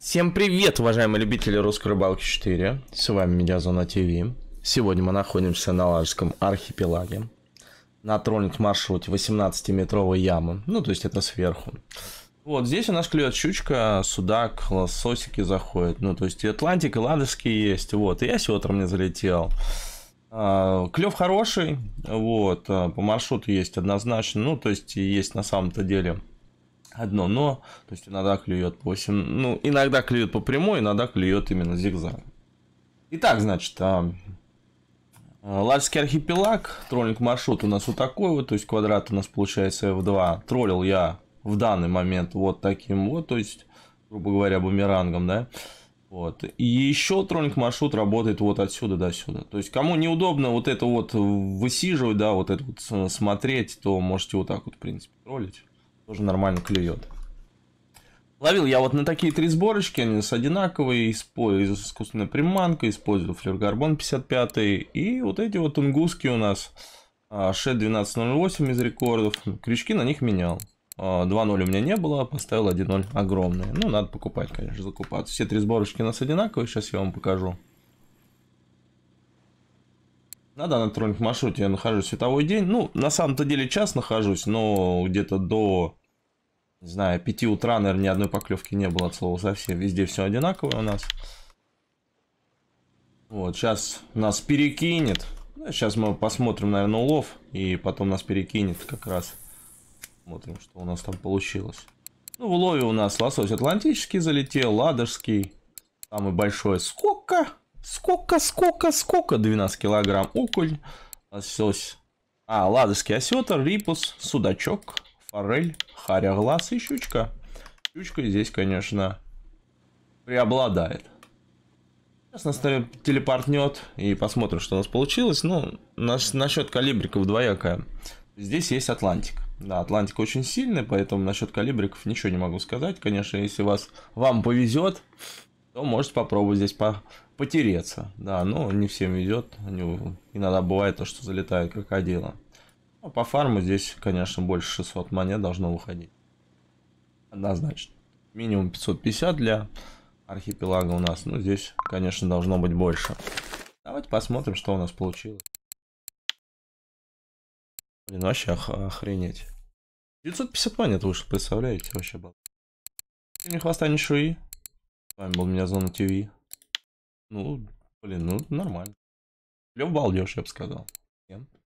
Всем привет, уважаемые любители русской рыбалки 4. С вами Медиазона ТВ. Сегодня мы находимся на Лажском архипелаге. На троллинг-маршруте 18-метровой ямы. Ну, то есть это сверху. Вот здесь у нас клюет щучка, судак, лососики заходят. Ну, то есть и Атлантик, и Ладожский есть. Вот, и я сегодня мне залетел. А, Клев хороший, вот, а, по маршруту есть однозначно, ну, то есть есть на самом-то деле одно но, то есть иногда клюет по 8, ну, иногда клюет по прямой, иногда клюет именно зигзаг. Итак, значит, а, э, Лальский архипелаг, троллинг маршрут у нас вот такой вот, то есть квадрат у нас получается F2. Троллил я в данный момент вот таким вот, то есть, грубо говоря, бумерангом, да. Вот. И еще троллинг маршрут работает вот отсюда до сюда. То есть, кому неудобно вот это вот высиживать, да, вот это вот э, смотреть, то можете вот так вот, в принципе, троллить тоже нормально клюет. Ловил я вот на такие три сборочки, они с одинаковой, из искусственной приманкой, использую флюоргарбон 55 и вот эти вот тунгуски у нас, а, шед 1208 из рекордов, крючки на них менял. 2-0 а, у меня не было, поставил 1-0 огромные. Ну, надо покупать, конечно, закупаться. Все три сборочки у нас одинаковые, сейчас я вам покажу. надо На данном троллинг маршруте я нахожусь световой день. Ну, на самом-то деле час нахожусь, но где-то до не знаю, 5 утра, наверное, ни одной поклевки не было от слова совсем. Везде все одинаковое у нас. Вот, сейчас нас перекинет. Сейчас ну, мы посмотрим, наверное, улов. И потом нас перекинет как раз. Смотрим, что у нас там получилось. Ну, в улове у нас лосось атлантический залетел, ладожский. Самый большой. Сколько? Сколько, сколько, сколько? 12 килограмм Уколь. лосось. А, ладожский осетр, рипус, судачок форель, харя глаз и щучка. Щучка здесь, конечно, преобладает. Сейчас нас телепортнет и посмотрим, что у нас получилось. Ну, нас, насчет калибриков двоякая. Здесь есть Атлантик. Да, Атлантик очень сильный, поэтому насчет калибриков ничего не могу сказать. Конечно, если вас, вам повезет, то можете попробовать здесь по, потереться. Да, но ну, не всем везет. Иногда бывает то, что залетают крокодилы. Ну, по фарму здесь, конечно, больше 600 монет должно выходить. Однозначно. Минимум 550 для архипелага у нас. Ну, здесь, конечно, должно быть больше. Давайте посмотрим, что у нас получилось. Блин, вообще ох охренеть. 950 монет вышло, представляете? Вообще было. Не хвоста не шуи. С вами был меня Зона ТВ. Ну, блин, ну нормально. Лев балдеж, я бы сказал. Yeah.